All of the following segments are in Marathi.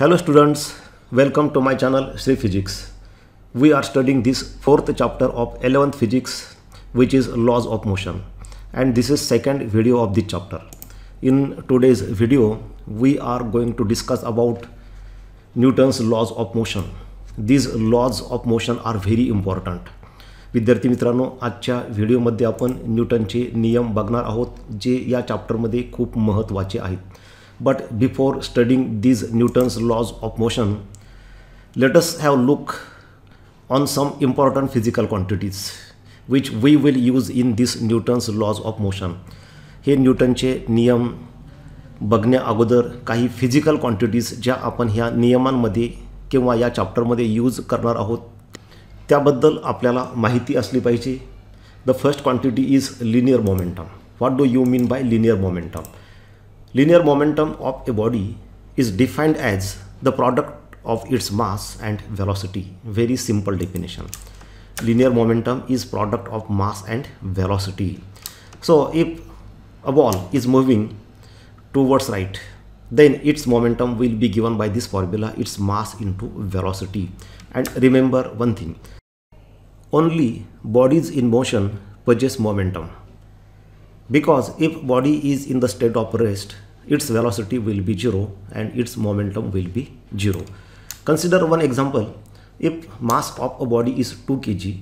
Hello students welcome to my channel Shri physics we are studying this fourth chapter of eleventh physics which is laws of motion and this is second video of this chapter in today's video we are going to discuss about Newton's laws of motion these laws of motion are very important विद्यार्थी मित्रांनो आजच्या व्हिडिओमध्ये आपण न्यूटनचे नियम बघणार आहोत जे या चॅप्टरमध्ये खूप महत्त्वाचे आहेत but before studying these Newton's laws of motion let have look on some important physical quantities which we will use in this in Newton's laws of motion हे न्यूटनचे नियम बघण्या अगोदर काही फिजिकल क्वांटिटीज ज्या आपण ह्या नियमांमध्ये किंवा या चॅप्टरमध्ये यूज करणार आहोत त्याबद्दल आपल्याला माहिती असली पाहिजे the first quantity is linear momentum what do you mean by linear momentum Linear momentum of a body is defined as the product of its mass and velocity. Very simple definition. Linear momentum is product of mass and velocity. So if a ball is moving towards right, then its momentum will be given by this formula, its mass into velocity. And remember one thing, only bodies in motion possess momentum because if body is in the state of rest its velocity will be 0 and its momentum will be 0. Consider one example. If mass of a body is 2 kg,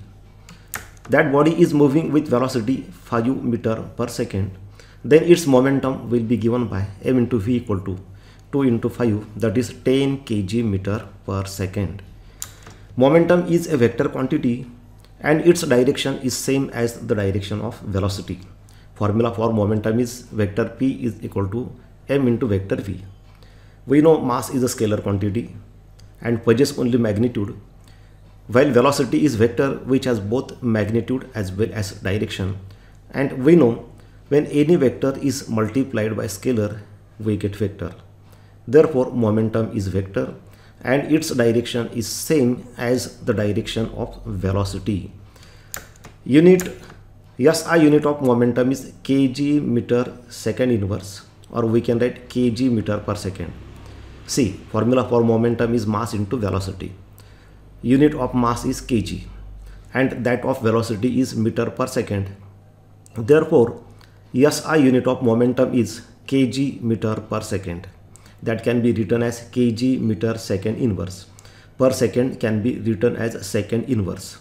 that body is moving with velocity 5 meter per second, then its momentum will be given by m into v equal to 2 into 5 that is 10 kg meter per second. Momentum is a vector quantity and its direction is same as the direction of velocity. Formula for momentum is vector p is equal to m into vector v. We know mass is a scalar quantity and possesses only magnitude while velocity is vector which has both magnitude as well as direction and we know when any vector is multiplied by scalar we get vector therefore momentum is vector and its direction is same as the direction of velocity unit yes i unit of momentum is kg meter second inverse or we can write kg meter per second. See, formula for momentum is mass into velocity. Unit of mass is kg and that of velocity is meter per second. Therefore, SI unit of momentum is kg meter per second. That can be written as kg meter second inverse. Per second can be written as second inverse.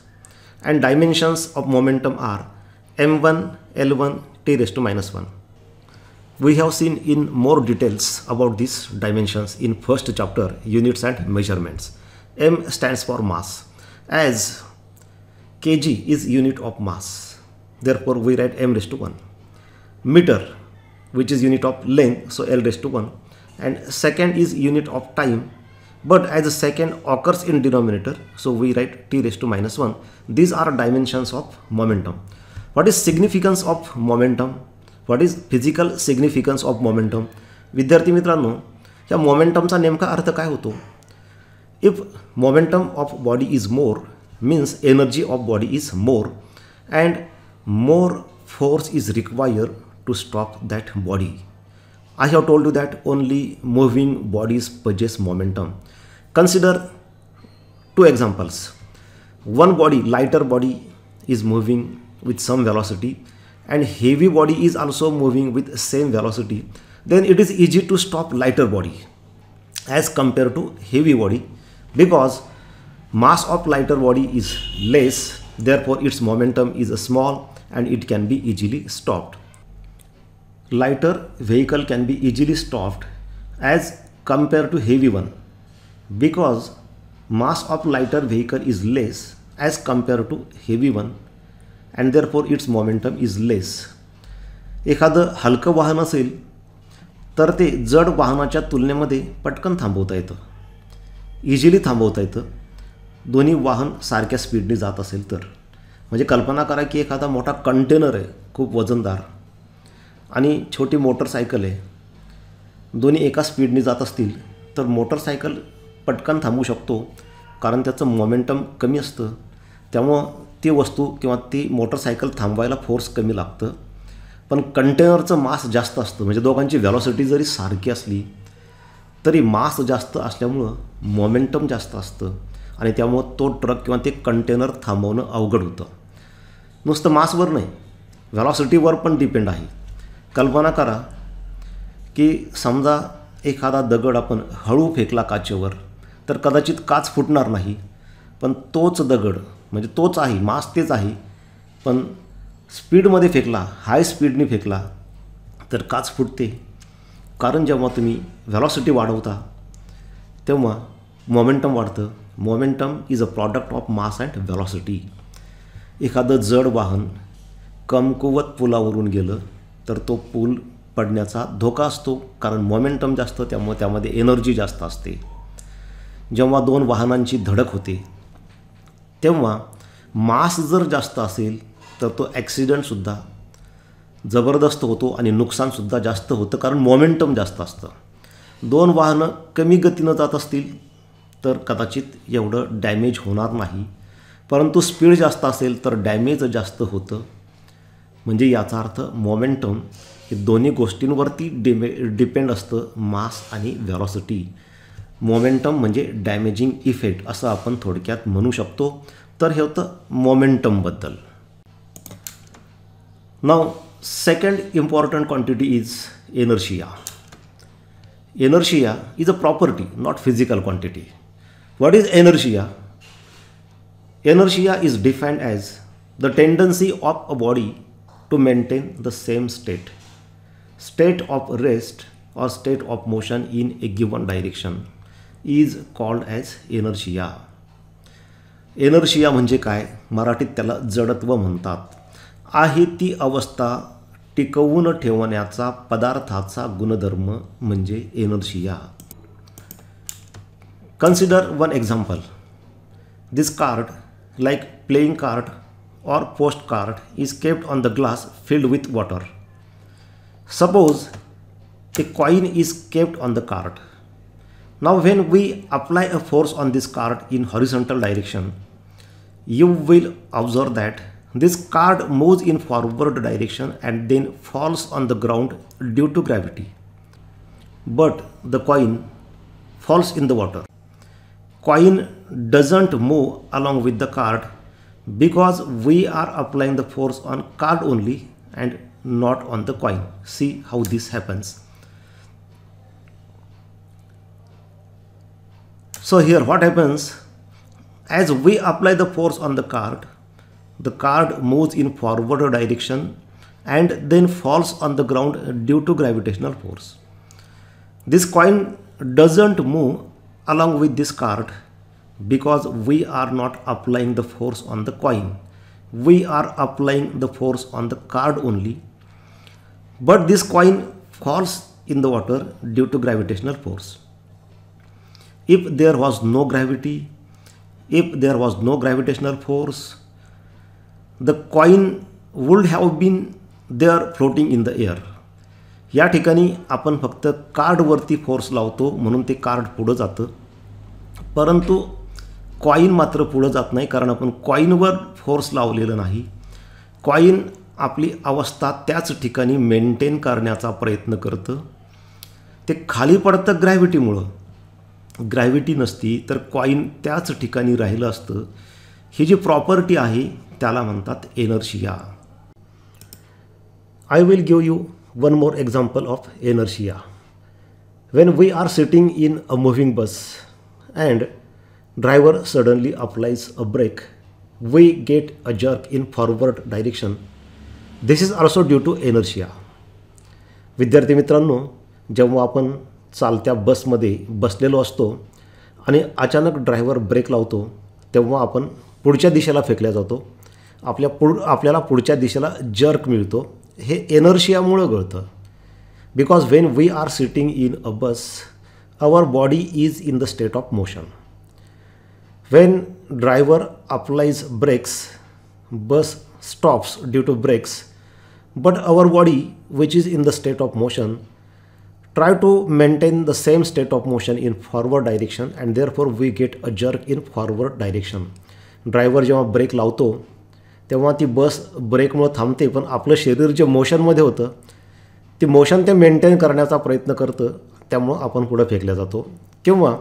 And dimensions of momentum are m1, l1, t raised to minus 1. We have seen in more details about these dimensions in first chapter units and measurements. M stands for mass as kg is unit of mass therefore we write m raised to 1. Meter which is unit of length so L raised to 1 and second is unit of time but as a second occurs in denominator so we write t raised to minus 1. These are dimensions of momentum. What is significance of momentum? What is physical significance of momentum विद्यार्थी मित्रांनो ह्या मोमेंटमचा नेमका अर्थ काय होतो if momentum of body is more means energy of body is more and more force is require to stop that body I have told you that only moving bodies possess momentum consider two examples one body lighter body is moving with some velocity and heavy body is also moving with same velocity then it is easy to stop lighter body as compared to heavy body because mass of lighter body is less therefore its momentum is small and it can be easily stopped lighter vehicle can be easily stopped as compared to heavy one because mass of lighter vehicle is less as compared to heavy one and therefore its momentum is less एखादं हलकं वाहन असेल तर ते जड वाहनाच्या तुलनेमध्ये पटकन थांबवता येतं इझिली थांबवता येतं दोन्ही वाहन सारख्या स्पीडने जात असेल तर म्हणजे कल्पना करा की एखादा मोठा कंटेनर आहे खूप वजनदार आणि छोटी मोटरसायकल आहे दोन्ही एका स्पीडने जात असतील तर मोटरसायकल पटकन थांबू शकतो कारण त्याचं मोमेंटम कमी असतं त्यामुळं ती वस्तू किंवा ती मोटरसायकल थांबवायला फोर्स कमी लागतं पण कंटेनरचं मास जास्त असतं म्हणजे दोघांची व्हॅलॉसिटी जरी सारखी असली तरी मास जास्त असल्यामुळं मोमेंटम जास्त असतं आणि त्यामुळं तो ट्रक किंवा ते कंटेनर थांबवणं अवघड होतं नुसतं मासवर नाही व्हॅलॉसिटीवर पण डिपेंड आहे कल्पना करा की समजा एखादा दगड आपण हळू फेकला काचेवर तर कदाचित काच फुटणार नाही पण तोच दगड म्हणजे तोच आहे मास तेच आहे पण स्पीडमध्ये फेकला हाय स्पीडने फेकला तर काच फुटते कारण जेव्हा तुम्ही व्हॅलॉसिटी वाढवता तेव्हा मोमेंटम वाढतं momentum is a product of mass and velocity एखादं जड वाहन कमकुवत पुलावरून गेलं तर तो पूल पडण्याचा धोका असतो कारण मोमेंटम जास्त त्यामुळे त्यामध्ये एनर्जी जास्त असते जेव्हा दोन वाहनांची धडक होते तेव्हा मास जर जास्त असेल तर तो ॲक्सिडेंटसुद्धा जबरदस्त होतो आणि नुकसानसुद्धा जास्त होतं कारण मोमेंटम जास्त असतं दोन वाहनं कमी गतीनं जात असतील तर कदाचित एवढं डॅमेज होणार नाही परंतु स्पीड जास्त असेल तर डॅमेज जास्त होतं म्हणजे याचा अर्थ मोमेंटम हे दोन्ही गोष्टींवरती डिमे डिपेंड असतं मास आणि व्हॅलॉसिटी मोमेंटम म्हणजे डॅमेजिंग इफेक्ट असं आपण थोडक्यात म्हणू शकतो तर हे होतं मोमेंटमबद्दल now second important quantity is inertia inertia is a property not physical quantity what is inertia inertia is defined as the tendency of a body to maintain the same state state of rest or state of motion in a given direction is called as inertia inertia म्हणजे काय मराठीत त्याला जडत्व म्हणतात आहे ती अवस्था टिकवून ठेवण्याचा पदार्थाचा गुणधर्म म्हणजे inertia consider one example this card like playing card or post card is kept on the glass filled with water suppose a coin is kept on the card Now when we apply a force on this card in horizontal direction, you will observe that this card moves in forward direction and then falls on the ground due to gravity. But the coin falls in the water. Coin doesn't move along with the card because we are applying the force on card only and not on the coin. See how this happens. So here what happens as we apply the force on the card, the card moves in forward direction and then falls on the ground due to gravitational force. This coin doesn't move along with this card because we are not applying the force on the coin. We are applying the force on the card only. But this coin falls in the water due to gravitational force. if there was no gravity, if there was no gravitational force, the coin would have been there floating in the air या ठिकाणी आपण फक्त कार्डवरती फोर्स लावतो म्हणून ते कार्ड पुढं जातं परंतु कॉईन मात्र पुढं जात नाही कारण आपण कॉईनवर फोर्स लावलेलं नाही कॉईन आपली अवस्था त्याच ठिकाणी मेंटेन करण्याचा प्रयत्न करतं ते खाली पडतं ग्रॅव्हिटीमुळं ग्रॅव्हिटी नसती तर कॉईन त्याच ठिकाणी राहिलं असतं ही जी प्रॉपर्टी आहे त्याला म्हणतात inertia I will give you one more example of inertia when we are sitting in a moving bus and driver suddenly applies a brake we get a jerk in forward direction this is also due to inertia विद्यार्थी मित्रांनो जेव्हा आपण चालत्या बसमध्ये बसलेलो असतो आणि अचानक ड्रायव्हर ब्रेक लावतो तेव्हा आपण पुढच्या दिशेला फेकल्या जातो आपल्या पुढ आपल्याला पुढच्या दिशेला जर्क मिळतो हे एनर्शियामुळं गळतं because when we are sitting in a bus our body is in the state of motion when driver applies brakes bus stops due to brakes but our body which is in the state of motion try to maintain the same state of motion in forward direction and therefore we get a jerk in forward direction driver जेव्हा ब्रेक लावतो तेव्हा ती बस ब्रेकमुळं थांबते पण आपलं शरीर जे मोशनमध्ये होतं ती मोशन ते मेंटेन करण्याचा प्रयत्न करतं त्यामुळं आपण पुढं फेकल्या जातो किंवा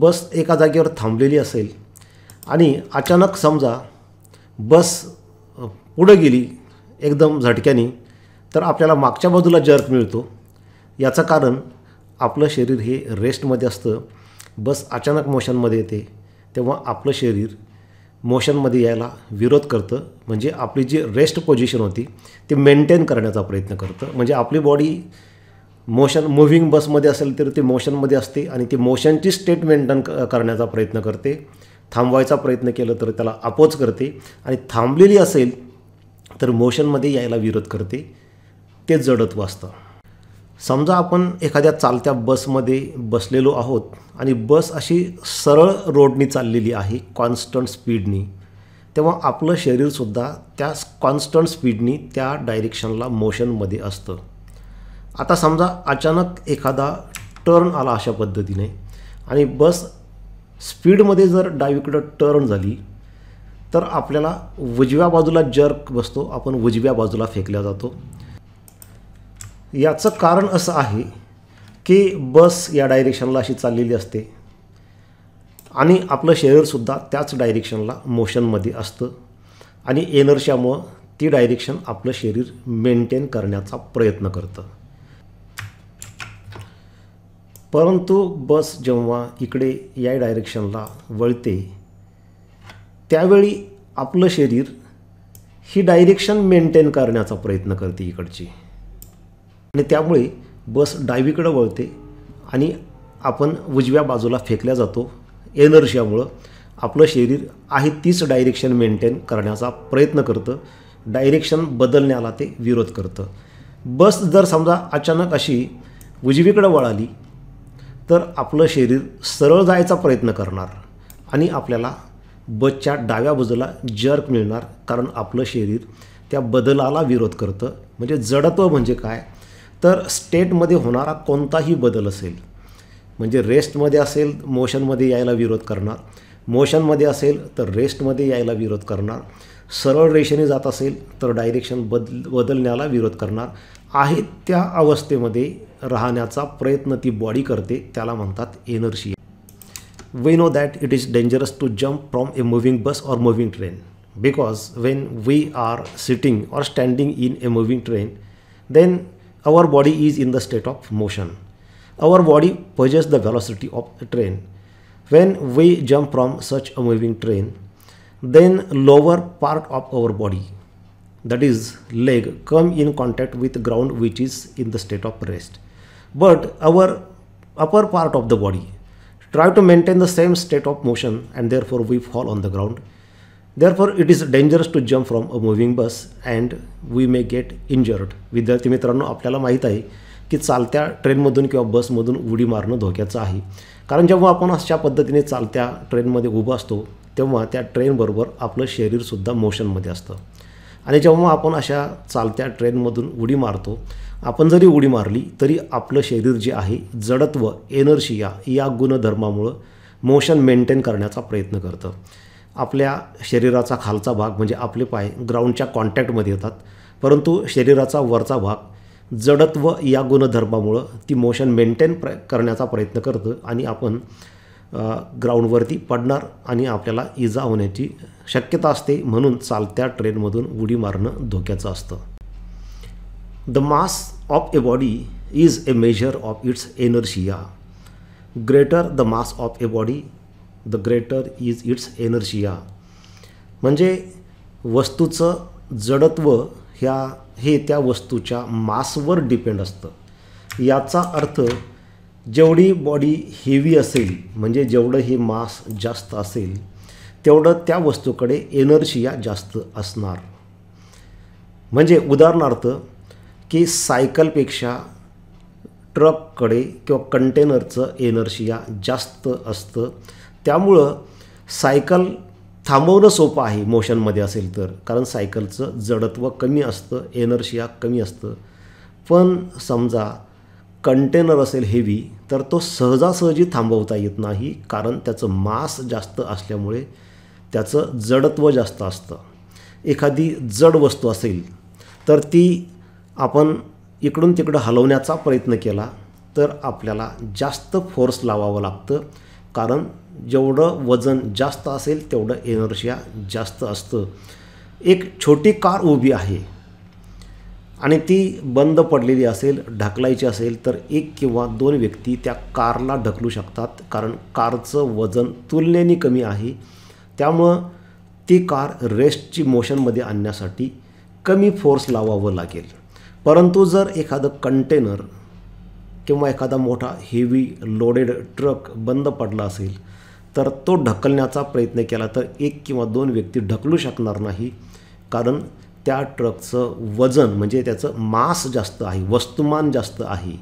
बस एका जागेवर थांबलेली असेल आणि अचानक समजा बस पुढं गेली एकदम झटक्याने तर आपल्याला मागच्या बाजूला जर्क मिळतो याचं कारण आपलं शरीर हे रेस्टमध्ये असतं बस अचानक मोशनमध्ये येते तेव्हा आपलं शरीर मोशनमध्ये यायला विरोध करतं म्हणजे आपली जी रेस्ट पोझिशन होती ती मेंटेन करण्याचा प्रयत्न करतं म्हणजे आपली बॉडी मोशन मुव्हिंग बसमध्ये असेल तर ती मोशनमध्ये असते आणि ती मोशनची स्टेट मेंटेन करण्याचा प्रयत्न करते थांबवायचा प्रयत्न केला तर त्याला अपोज करते आणि थांबलेली असेल तर मोशनमध्ये यायला विरोध करते ते जडत्व असतं समजा आपण एखाद्या चालत्या बसमध्ये बसलेलो आहोत आणि बस अशी सरळ रोडनी चाललेली आहे कॉन्स्टंट स्पीडनी तेव्हा आपलं शरीरसुद्धा त्या कॉन्स्टंट स्पीडनी त्या डायरेक्शनला मोशनमध्ये असतं आता समजा अचानक एखादा टर्न आला अशा पद्धतीने आणि बस स्पीडमध्ये जर डावीकडं टर्न झाली तर आपल्याला उजव्या बाजूला जर्क बसतो आपण उजव्या बाजूला फेकल्या जातो याचं कारण असं आहे की बस या डायरेक्शनला अशी चाललेली असते आणि आपलं शरीरसुद्धा त्याच डायरेक्शनला मोशनमध्ये असतं आणि एनर्शामुळं ती डायरेक्शन आपलं शरीर मेंटेन करण्याचा प्रयत्न करतं परंतु बस जेव्हा इकडे या डायरेक्शनला वळते त्यावेळी आपलं शरीर ही डायरेक्शन मेंटेन करण्याचा प्रयत्न करते इकडची आणि त्यामुळे बस डावीकडं वळते आणि आपण उजव्या बाजूला फेकल्या जातो एनर्शियामुळं आपलं शरीर आहे तीच डायरेक्शन मेंटेन करण्याचा प्रयत्न करतं डायरेक्शन बदलण्याला ते विरोध करतं बस जर समजा अचानक अशी उजवीकडं वळाली तर आपलं शरीर सरळ जायचा प्रयत्न करणार आणि आपल्याला बसच्या डाव्या बाजूला जर्क मिळणार कारण आपलं शरीर त्या बदलाला विरोध करतं म्हणजे जडत्व म्हणजे काय तर स्टेटमध्ये होणारा कोणताही बदल असेल म्हणजे रेस्टमध्ये असेल मोशनमध्ये यायला विरोध करणार मोशनमध्ये असेल तर रेस्टमध्ये यायला विरोध करणार सरळ रेषेने जात असेल तर डायरेक्शन बदल बदलण्याला विरोध करणार आहे त्या अवस्थेमध्ये राहण्याचा प्रयत्न ती बॉडी करते त्याला म्हणतात energy we know that it is dangerous to jump from a moving bus or moving train because when we are sitting or standing in a moving train then our body is in the state of motion. Our body possesses the velocity of a train. When we jump from such a moving train, then lower part of our body, that is leg, come in contact with ground which is in the state of rest. But our upper part of the body try to maintain the same state of motion and therefore we fall on the ground therefore it is dangerous to jump from a moving bus and we may get injured विद्यार्थी मित्रांनो आपल्याला माहीत आहे की चालत्या ट्रेनमधून किंवा बसमधून उडी मारणं धोक्याचं आहे कारण जेव्हा आपण अशा पद्धतीने चालत्या ट्रेनमध्ये उभं असतो तेव्हा त्या ट्रेनबरोबर आपलं शरीरसुद्धा मोशनमध्ये असतं आणि जेव्हा आपण अशा चालत्या ट्रेनमधून उडी मारतो आपण जरी उडी मारली तरी आपलं शरीर जे आहे जडत्व एनर्शिया या गुणधर्मामुळं मोशन मेंटेन करण्याचा प्रयत्न करतं आपल्या शरीराचा खालचा भाग म्हणजे आपले पाय ग्राउंडच्या कॉन्टॅक्टमध्ये येतात परंतु शरीराचा वरचा भाग जडत्व या गुणधर्मामुळं ती मोशन मेंटेन प्र करण्याचा प्रयत्न करतं आणि आपण ग्राउंडवरती पडणार आणि आपल्याला इजा होण्याची शक्यता असते म्हणून चालत्या ट्रेनमधून उडी मारणं धोक्याचं असतं the mass of a body is a measure of its inertia greater the mass of a body the greater is its inertia म्हणजे वस्तूचं जडत्व ह्या हे त्या वस्तूच्या मासवर डिपेंड असतं याचा अर्थ जेवढी बॉडी हेवी असेल म्हणजे जेवढं हे मास जास्त असेल तेवढं त्या वस्तूकडे एनर्जिया जास्त असणार म्हणजे उदाहरणार्थ की सायकलपेक्षा ट्रककडे किंवा कंटेनरचं एनर्शिया जास्त असतं त्यामुळं सायकल थांबवणं सोपं आहे मोशनमध्ये असेल तर कारण सायकलचं जडत्व कमी असतं एनर्शिया कमी असतं पण समजा कंटेनर असेल हेवी तर तो सहजासहजी थांबवता येत नाही कारण त्याचं मास जास्त असल्यामुळे त्याचं जडत्व जास्त असतं एखादी जड वस्तू असेल तर ती आपण इकडून तिकडं हलवण्याचा प्रयत्न केला तर आपल्याला जास्त फोर्स लावावं लागतं कारण जेवढं वजन जास्त असेल तेवढं एनर्शिया जास्त असतं एक छोटी कार उभी आहे आणि ती बंद पडलेली असेल ढकलायची असेल तर एक किंवा दोन व्यक्ती त्या कारला ढकलू शकतात कारण कारचं वजन तुलनेने कमी आहे त्यामुळं ती कार रेस्टची मोशनमध्ये आणण्यासाठी कमी फोर्स लावावं लागेल परंतु जर एखादं कंटेनर किंवा एखादा मोठा हेवी लोडेड ट्रक बंद पडला असेल तर तो ढकलण्याचा प्रयत्न केला तर एक किंवा दोन व्यक्ती ढकलू शकणार नाही कारण त्या ट्रकचं वजन म्हणजे त्याचं मास जास्त आहे वस्तुमान जास्त आहे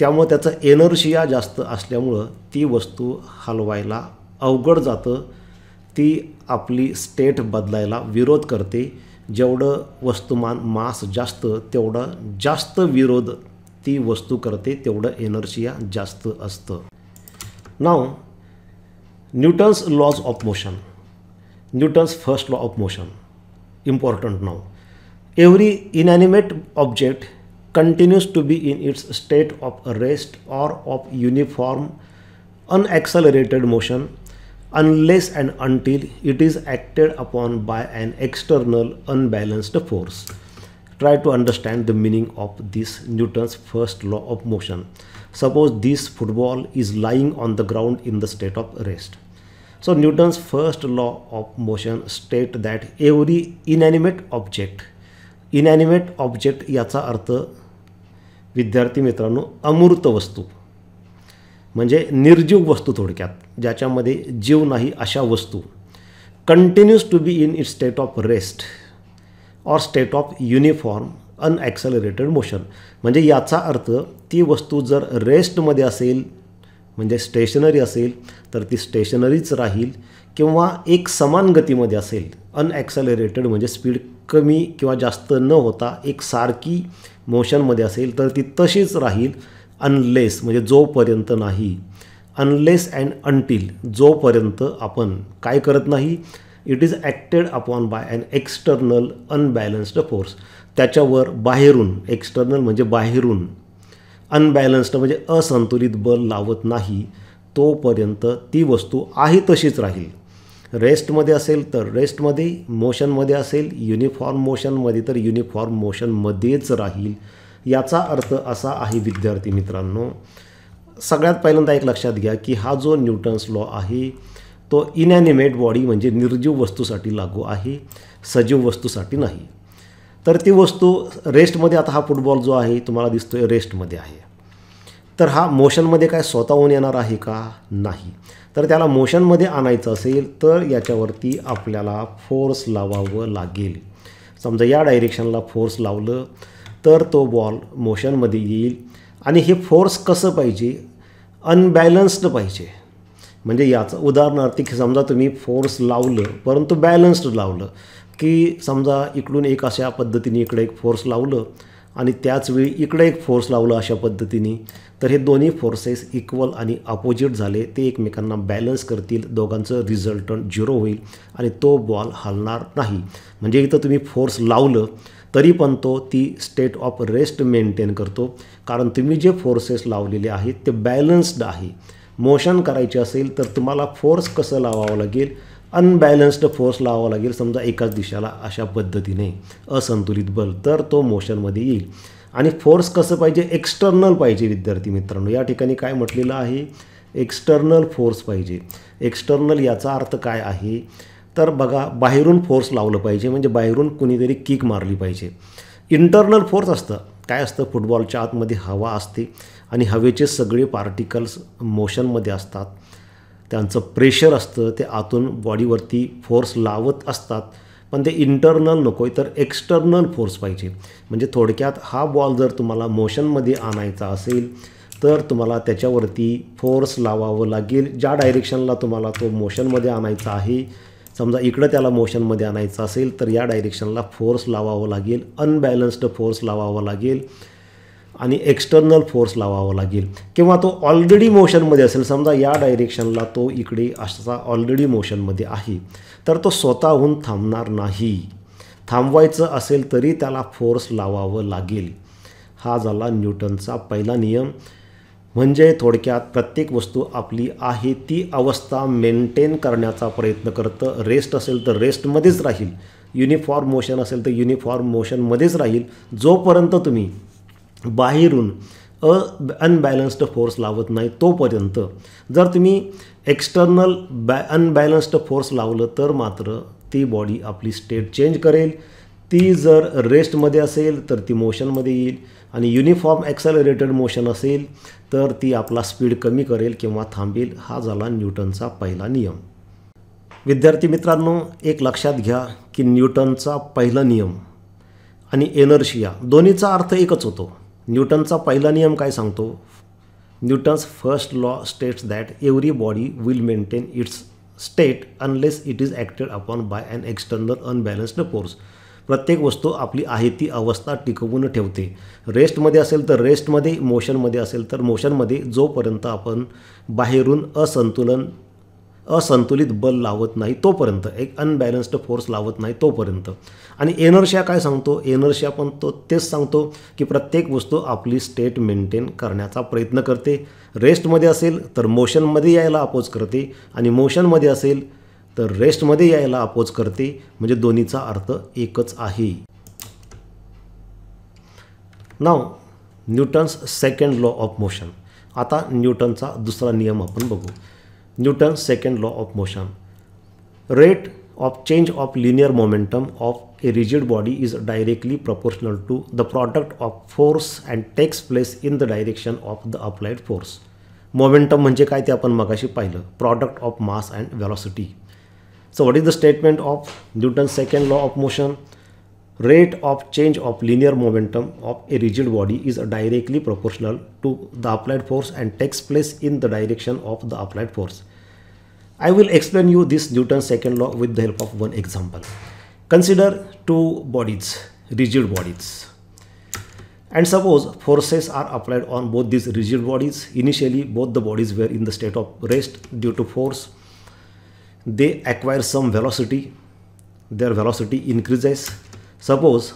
त्यामुळं त्याचं एनर्जिया जास्त असल्यामुळं ती वस्तू हलवायला अवघड जातं ती आपली स्टेट बदलायला विरोध करते जेवढं वस्तुमान मास जास्त तेवढं जास्त विरोध ती वस्तू करते तेवढं एनर्जिया जास्त असतं now Newton's laws of motion. Newton's first law of motion. Important now. Every inanimate object continues to be in its state of rest or of uniform unaccelerated motion unless and until it is acted upon by an external unbalanced force. Try to understand the meaning of this Newton's first law of motion. Suppose this football is lying on the ground in the state of rest. So Newton's first law of motion state that every inanimate object inanimate object याचा अर्थ विद्यार्थी मित्रांनो अमूर्त वस्तू म्हणजे निर्जीव वस्तू थोडक्यात ज्याच्यामध्ये जीव नाही अशा वस्तू continues to be in it state of rest or state of uniform unaccelerated motion म्हणजे याचा अर्थ ती वस्तू जर रेस्टमध्ये असेल म्हणजे स्टेशनरी असेल तर ती स्टेशनरीच राहील किंवा एक समान गतीमध्ये असेल अनॲक्सलरेटेड म्हणजे स्पीड कमी किंवा जास्त न होता एक सारखी मोशनमध्ये असेल तर ती तशीच राहील अनलेस म्हणजे जोपर्यंत नाही अनलेस अँड अनटील जोपर्यंत आपण काय करत नाही it is acted upon by an external unbalanced force त्याच्यावर बाहेरून एक्स्टर्नल म्हणजे बाहेरून अनबॅलन्स्ड म्हणजे असंतुलित बल लावत नाही तोपर्यंत ती वस्तू आहे तशीच राहील रेस्टमध्ये असेल तर रेस्टमध्ये मोशनमध्ये असेल युनिफॉर्म मोशनमध्ये तर युनिफॉर्म मोशनमध्येच राहील याचा अर्थ असा आहे विद्यार्थी मित्रांनो सगळ्यात पहिल्यांदा एक लक्षात घ्या की हा जो न्यूटन्स लॉ आहे तो इनॅनिमेट बॉडी म्हणजे निर्जीव वस्तूसाठी लागू आहे सजीव वस्तूसाठी नाही तर ती वस्तू रेस्टमध्ये आता हा फुटबॉल जो आहे तुम्हाला दिसतोय रेस्टमध्ये आहे तर हा मोशनमध्ये काय स्वतःहून येणार आहे का नाही तर त्याला मोशनमध्ये आणायचं असेल तर याच्यावरती आपल्याला फोर्स लावावं लागेल समजा या डायरेक्शनला फोर्स लावलं तर तो बॉल मोशनमध्ये येईल आणि हे फोर्स कसं पाहिजे अनबॅलन्स्ड पाहिजे म्हणजे याचं उदाहरणार्थ की समजा तुम्ही फोर्स लावलं परंतु बॅलन्स्ड लावलं की समजा इकडून एक अशा पद्धतीने इकडे एक फोर्स लावलं आणि त्याचवेळी इकडे एक फोर्स लावलं अशा पद्धतीने तर हे दोन्ही फोर्सेस इक्वल आणि अपोजिट झाले ते एकमेकांना बॅलन्स करतील दोघांचं रिझल्टंट झिरो होईल आणि तो बॉल हलणार नाही म्हणजे इथं तुम्ही फोर्स लावलं तरी पण तो ती स्टेट ऑफ रेस्ट मेंटेन करतो कारण तुम्ही जे फोर्सेस लावलेले आहेत ते बॅलन्स्ड आहे मोशन करायचे असेल तर तुम्हाला फोर्स कसं लावावं लागेल अनबॅलन्स्ड फोर्स लावावा लागेल समजा एकाच दिशाला अशा पद्धतीने असंतुलित बल तर तो मोशनमध्ये येईल आणि फोर्स कसं पाहिजे एक्स्टर्नल पाहिजे विद्यार्थी मित्रांनो या ठिकाणी काय म्हटलेलं आहे एक्स्टर्नल फोर्स पाहिजे एक्स्टर्नल याचा अर्थ काय आहे तर बघा बाहेरून फोर्स लावलं पाहिजे म्हणजे बाहेरून कुणीतरी किक मारली पाहिजे इंटरनल फोर्स असतं काय असतं फुटबॉलच्या आतमध्ये हवा असते आणि हवेचे सगळे पार्टिकल्स मोशनमध्ये असतात त्यांचं प्रेशर असतं ते आतून बॉडीवरती फोर्स लावत असतात पण ते इंटरनल नको तर एक्स्टर्नल फोर्स पाहिजे म्हणजे थोडक्यात हा बॉल जर तुम्हाला मोशनमध्ये आणायचा असेल तर तुम्हाला त्याच्यावरती फोर्स लावावं लागेल ज्या डायरेक्शनला तुम्हाला तो मोशनमध्ये आणायचा आहे समजा इकडं त्याला मोशनमध्ये आणायचं असेल तर या डायरेक्शनला फोर्स लावावं लागेल अनबॅलन्स्ड फोर्स लावावा लागेल आणि एक्स्टर्नल फोर्स लावावा लागेल किंवा तो ऑलरेडी मोशनमध्ये असेल समजा या डायरेक्शनला तो इकडे असा ऑलरेडी मोशनमध्ये आहे तर तो स्वतःहून थांबणार नाही थांबवायचं असेल तरी त्याला फोर्स लावावं लागेल हा झाला न्यूटनचा पहिला नियम म्हणजे थोडक्यात प्रत्येक वस्तू आपली आहे ती अवस्था मेंटेन करण्याचा प्रयत्न करतं रेस्ट असेल तर रेस्टमध्येच राहील युनिफॉर्म मोशन असेल तर युनिफॉर्म मोशनमध्येच राहील जोपर्यंत तुम्ही बाहेरून अ अनबॅलन्स्ड फोर्स लावत नाही तोपर्यंत जर तुम्ही एक्स्टर्नल बॅ अनबॅलन्स्ड फोर्स लावलं तर मात्र ती बॉडी आपली स्टेट चेंज करेल ती जर रेस्टमध्ये असेल तर ती मोशनमध्ये येईल आणि युनिफॉर्म एक्सेलरेटेड मोशन असेल तर ती आपला स्पीड कमी करेल किंवा थांबेल हा झाला न्यूटनचा पहिला नियम विद्यार्थी मित्रांनो एक लक्षात घ्या की न्यूटनचा पहिला नियम आणि एनर्शिया दोन्हीचा अर्थ एकच होतो न्यूटनचा पहिला नियम काय सांगतो Newton's first law states that every body will maintain its state unless it is acted upon by an external unbalanced force प्रत्येक वस्तू आपली आहे ती अवस्था टिकवून ठेवते रेस्टमध्ये असेल तर रेस्टमध्ये मोशनमध्ये असेल तर मोशनमध्ये जोपर्यंत आपण बाहेरून असंतुलन असंतुलित बल लावत नाही तोपर्यंत एक अनबॅलन्स्ड फोर्स लावत नाही तोपर्यंत आणि एनर्शिया काय सांगतो एनर्शिया पण तो तेच सांगतो की प्रत्येक वस्तू आपली स्टेट मेंटेन करण्याचा प्रयत्न करते रेस्टमध्ये असेल तर मोशनमध्ये यायला अपोज करते आणि मोशनमध्ये असेल तर रेस्टमध्ये यायला अपोज करते म्हणजे दोन्हीचा अर्थ एकच आहे now Newton's second law of motion आता न्यूटनचा दुसरा नियम आपण बघू Newton second law of motion rate of change of linear momentum of a rigid body is directly proportional to the product of force and takes place in the direction of the applied force momentum म्हणजे काय ते आपण मगाशी पाहिलं product of mass and velocity so what is the statement of Newton second law of motion rate of change of linear momentum of a rigid body is directly proportional to the applied force and takes place in the direction of the applied force. I will explain you this Newton's second law with the help of one example. Consider two bodies, rigid bodies. And suppose forces are applied on both these rigid bodies. Initially, both the bodies were in the state of rest due to force. They acquire some velocity. Their velocity increases Suppose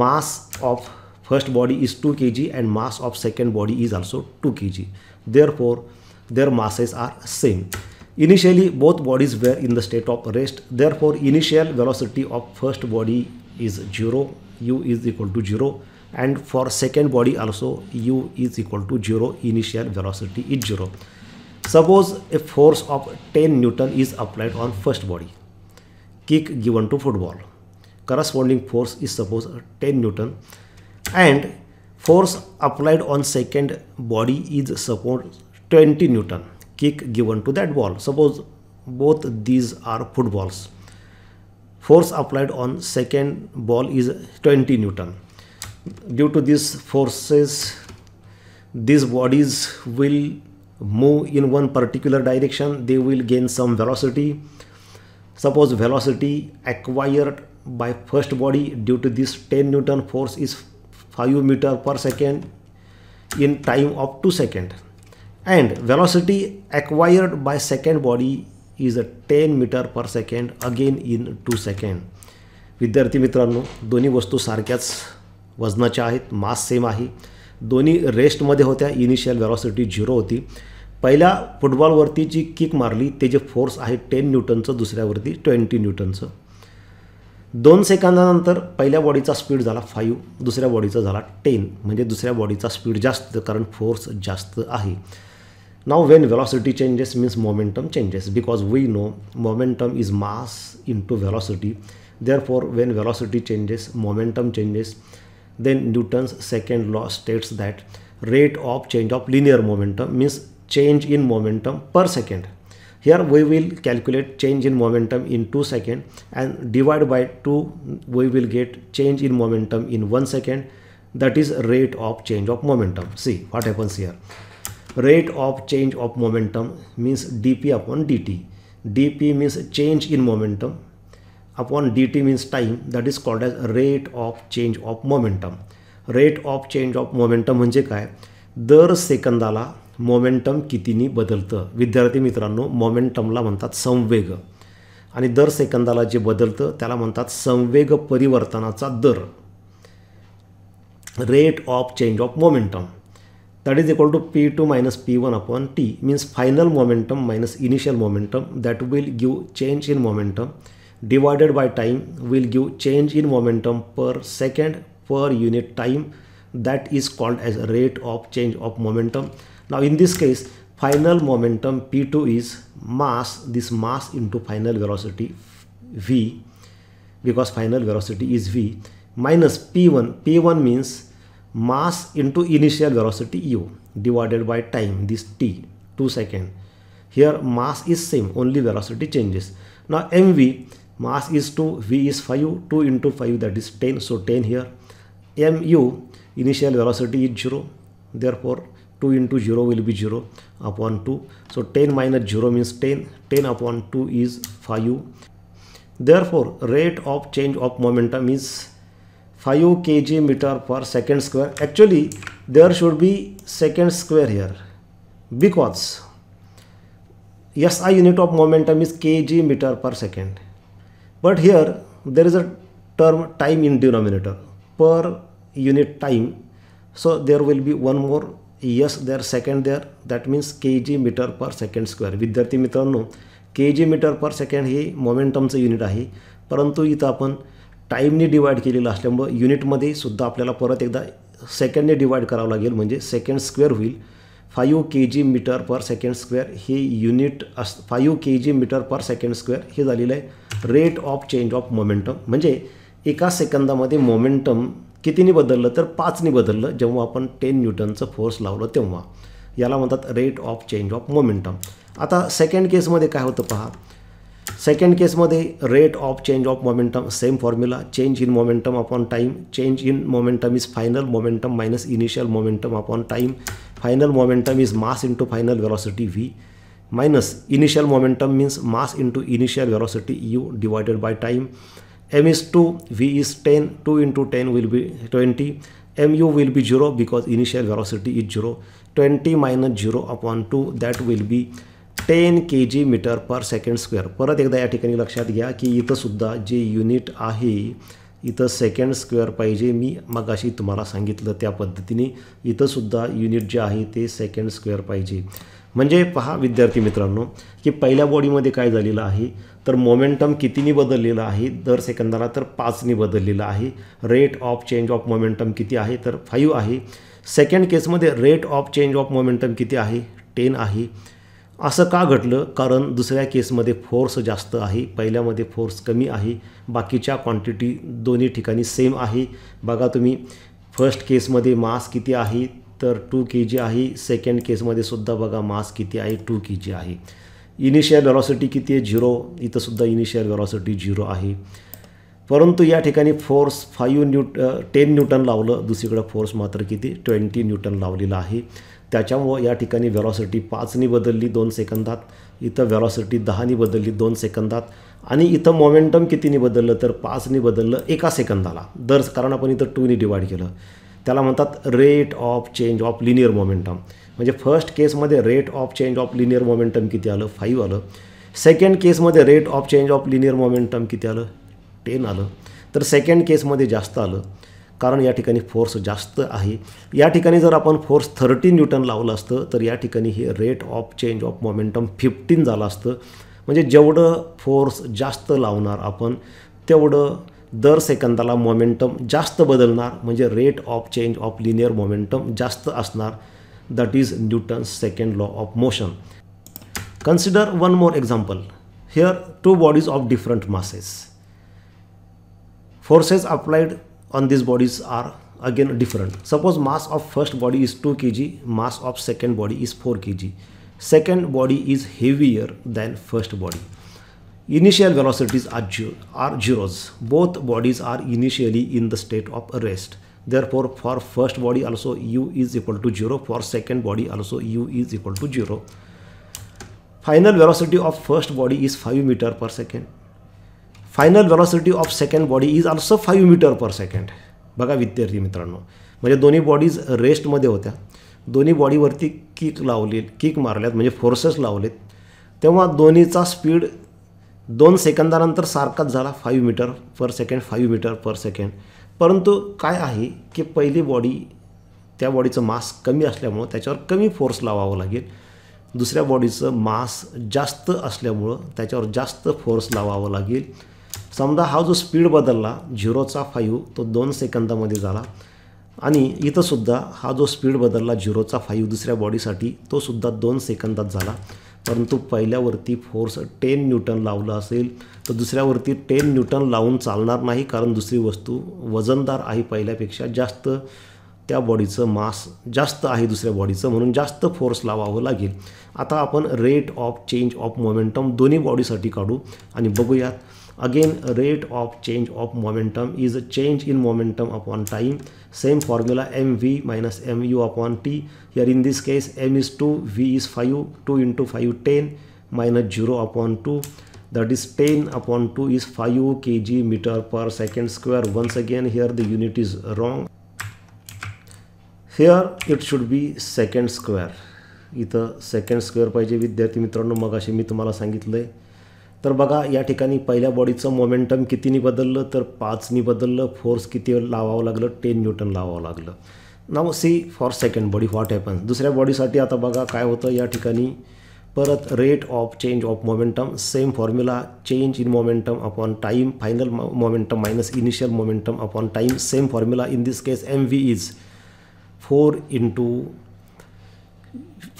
mass of first body is 2 kg and mass of second body is also 2 kg. Therefore, their masses are same. Initially, both bodies were in the state of rest. Therefore, initial velocity of first body is 0, u is equal to 0 and for second body also u is equal to 0, initial velocity is 0. Suppose a force of 10 Newton is applied on first body. Kick given to football corresponding force is suppose uh, 10 newton and force applied on second body is suppose 20 newton kick given to that ball suppose both these are footballs force applied on second ball is 20 newton due to these forces these bodies will move in one particular direction they will gain some velocity suppose velocity acquired by first body due to this 10 newton force is 5 meter per second in time of 2 second and velocity acquired by second body is a 10 meter per second again in 2 second विद्यार्थी मित्रांनो दोन्ही वस्तू सारख्याच वजनाच्या आहेत मास सेम आहे दोन्ही रेस्टमध्ये होत्या इनिशियल व्हॅलॉसिटी झिरो होती पहिल्या फुटबॉलवरती जी किक मारली ते जे फोर्स आहे टेन न्यूटनचं दुसऱ्यावरती ट्वेंटी न्यूटनचं दोन सेकंदानंतर पहिल्या बॉडीचा स्पीड झाला फाईव्ह दुसऱ्या बॉडीचा झाला टेन म्हणजे दुसऱ्या बॉडीचा स्पीड जास्त कारण फोर्स जास्त आहे now when velocity changes means momentum changes because we know momentum is mass in into velocity therefore when velocity changes momentum changes then Newton's second law states that rate of change of linear momentum means change in momentum per second Here we will calculate change in momentum in 2 second and divide by 2 we will get change in momentum in 1 second that is rate of change of momentum. See what happens here. Rate of change of momentum means dp upon dt. dp means change in momentum upon dt means time that is called as rate of change of momentum. rate of change of momentum म्हणजे काय dar sekandala मोमेंटम कितीनी बदलतं विद्यार्थी मित्रांनो मोमेंटमला म्हणतात संवेग आणि दर सेकंदाला जे बदलतं त्याला म्हणतात संवेग परिवर्तनाचा दर rate of change of momentum that is equal to P two minus P one upon T means final momentum minus initial momentum that will give change in momentum divided by time will give change in momentum per second per unit time that is called as rate of change of momentum Now in this case, final momentum P2 is mass, this mass into final velocity V because final velocity is V minus P1. P1 means mass into initial velocity U divided by time this T 2 second. Here mass is same only velocity changes. Now MV mass is 2 V is 5 2 into 5 that is 10 so 10 here mu initial velocity is 0 therefore 2 into 0 will be 0 upon 2 so 10 minus 0 means 10 10 upon 2 is 5 therefore rate of change of momentum is 5 kg meter per second square actually there should be second square here because SI unit of momentum is kg meter per second but here there is a term time in denominator per unit time so there will be one more yes there second there that means K G meter per second square विद्यार्थी मित्रांनो के जी मीटर पर सेकंड हे मोमेंटमचं युनिट आहे परंतु इथं आपण टाईमने डिवाईड केलेलं असल्यामुळं युनिटमध्ये सुद्धा आपल्याला परत एकदा सेकंडने डिवाईड करावं लागेल म्हणजे सेकंड स्क्वेअर होईल five K G meter per second square हे युनिट अस five K G meter per second square हे झालेलं आहे rate of change of momentum म्हणजे एका सेकंदामध्ये मोमेंटम कितीने बदललं तर पाचने बदललं जेव्हा आपण टेन न्यूटनचं फोर्स लावलं तेव्हा याला म्हणतात rate of change of momentum आता सेकंड केसमध्ये काय होतं पहा सेकंड केसमध्ये rate of change of momentum same formula change in momentum upon time change in momentum is final momentum minus initial momentum upon time final momentum is mass into final velocity V minus initial momentum means mass into initial velocity U divided by time m is 2, v is 10, 2 into 10 will be 20, mu will be 0 because initial velocity is 0, 20 minus 0 upon 2 that will be ten K G meter per square. Square परत एकदा या ठिकाणी लक्षात घ्या की इथंसुद्धा जे युनिट आहे इथं सेकंड स्क्वेअर पाहिजे मी मगाशी तुम्हाला सांगितलं त्या पद्धतीने इथंसुद्धा युनिट जे आहे ते सेकंड स्क्वेअर पाहिजे म्हणजे पहा विद्यार्थी मित्रांनो की पहिल्या बॉडीमध्ये काय झालेलं आहे तर मोमेंटम कितीनी बदललेलं आहे दर सेकंदाला तर पाचनी बदललेलं आहे rate of change of momentum किती आहे तर फाईव्ह आहे सेकंड केसमध्ये rate of change of momentum किती आहे टेन आहे असं का घडलं कारण दुसऱ्या केसमध्ये फोर्स जास्त आहे पहिल्यामध्ये फोर्स कमी आहे बाकीच्या क्वांटिटी दोन्ही ठिकाणी सेम आहे बघा तुम्ही फर्स्ट केसमध्ये मास किती आहे तर टू के जी आहे सेकंड केसमध्ये सुद्धा बघा मास किती आहे टू के जी आहे इनिशियल व्हॅलॉसिटी किती आहे झिरो इथंसुद्धा इनिशियल व्हॅलॉसिटी झिरो आहे परंतु या ठिकाणी force five newton ten newton लावलं दुसरीकडं फोर्स मात्र किती ट्वेंटी न्यूटन लावलेला आहे त्याच्यामुळं या ठिकाणी व्हॅलॉसिटी पाचनी बदलली दोन सेकंदात इथं व्हॅलॉसिटी दहानी बदलली दोन सेकंदात आणि इथं मोमेंटम कितीनी बदललं तर पाचनी बदललं एका सेकंदाला दर कारण आपण इथं टूनी डिवाईड केलं त्याला म्हणतात rate of change of linear momentum म्हणजे फर्स्ट केसमध्ये rate of change of linear momentum किती आलं फाईव्ह आलं सेकंड केसमध्ये rate of change of linear momentum किती आलं टेन आलं तर सेकंड केसमध्ये जास्त आलं कारण या ठिकाणी फोर्स जास्त आहे या ठिकाणी जर आपण फोर्स थर्टीन न्यूटन लावलं असतं तर या ठिकाणी हे rate of change of momentum fifteen झालं असतं म्हणजे जेवढं फोर्स जास्त लावणार आपण तेवढं दर सेकंदाला मोमेंटम जास्त बदलणार म्हणजे rate of change of linear momentum जास्त असणार that is Newton's second law of motion consider one more example here two bodies of different masses forces applied on this bodies are again different suppose mass of first body is two K G mass of second body is four K G second body is heavier than first body initial velocities are ज्यू are zeros both bodies R initially in the state of rest therefore for first body also u is equal to zero for second body also u is equal to zero final velocity of first body is five metre per second final velocity of second body is also five metre per second बघा विद्यार्थी मित्रांनो म्हणजे दोन्ही बॉडीज रेस्टमध्ये होत्या दोन्ही बॉडीवरती किक लावली किक मारल्यात म्हणजे फोर्सेस लावलेत तेव्हा दोन्हीचा स्पीड दोन सेकंदानंतर सारखाच झाला five metre per second five metre per second परंतु काय आहे की पहिली बॉडी त्या बॉडीचं मास कमी असल्यामुळं त्याच्यावर कमी फोर्स लावावं लागेल दुसऱ्या बॉडीचं मास जास्त असल्यामुळं त्याच्यावर जास्त फोर्स लावावं लागेल समजा हा जो स्पीड बदलला झिरोचा फाईव्ह तो दोन सेकंदामध्ये झाला आणि इथंसुद्धा हा जो स्पीड बदलला झिरोचा फाईव्ह दुसऱ्या बॉडीसाठी तोसुद्धा दोन सेकंदात झाला परंतु पहिल्यावरती फोर्स टेन न्यूटन लावलं असेल तर दुसऱ्यावरती टेन न्यूटन लावून चालणार नाही कारण दुसरी वस्तू वजनदार आहे पहिल्यापेक्षा जास्त त्या बॉडीचं मास जास्त आहे दुसऱ्या बॉडीचं म्हणून जास्त फोर्स लावावं लागेल आता आपण rate of change of momentum दोन्ही बॉडीसाठी काढू आणि बघूयात again rate of change of momentum is a change in momentum upon time same formula mv minus mu upon t here in this case m is 2 v is 5 2 into 5 10 minus 0 upon 2 that is 10 upon 2 is 5 kg meter per second square once again here the unit is wrong here it should be second square. इथं सेकंड स्क्वेअर पाहिजे विद्यार्थी मित्रांनो मग असे मी तुम्हाला सांगितलं आहे तर बघा या ठिकाणी पहिल्या बॉडीचं मोमेंटम कितीनी बदललं तर पाचनी बदललं फोर्स किती लावावं लागलं टेन न्यूटन लावावं लागलं नाव see for second body what happens दुसऱ्या बॉडीसाठी आता बघा काय होतं या ठिकाणी परत rate of change of momentum same formula change in momentum upon time final momentum minus initial momentum upon time same formula in this case m v is four into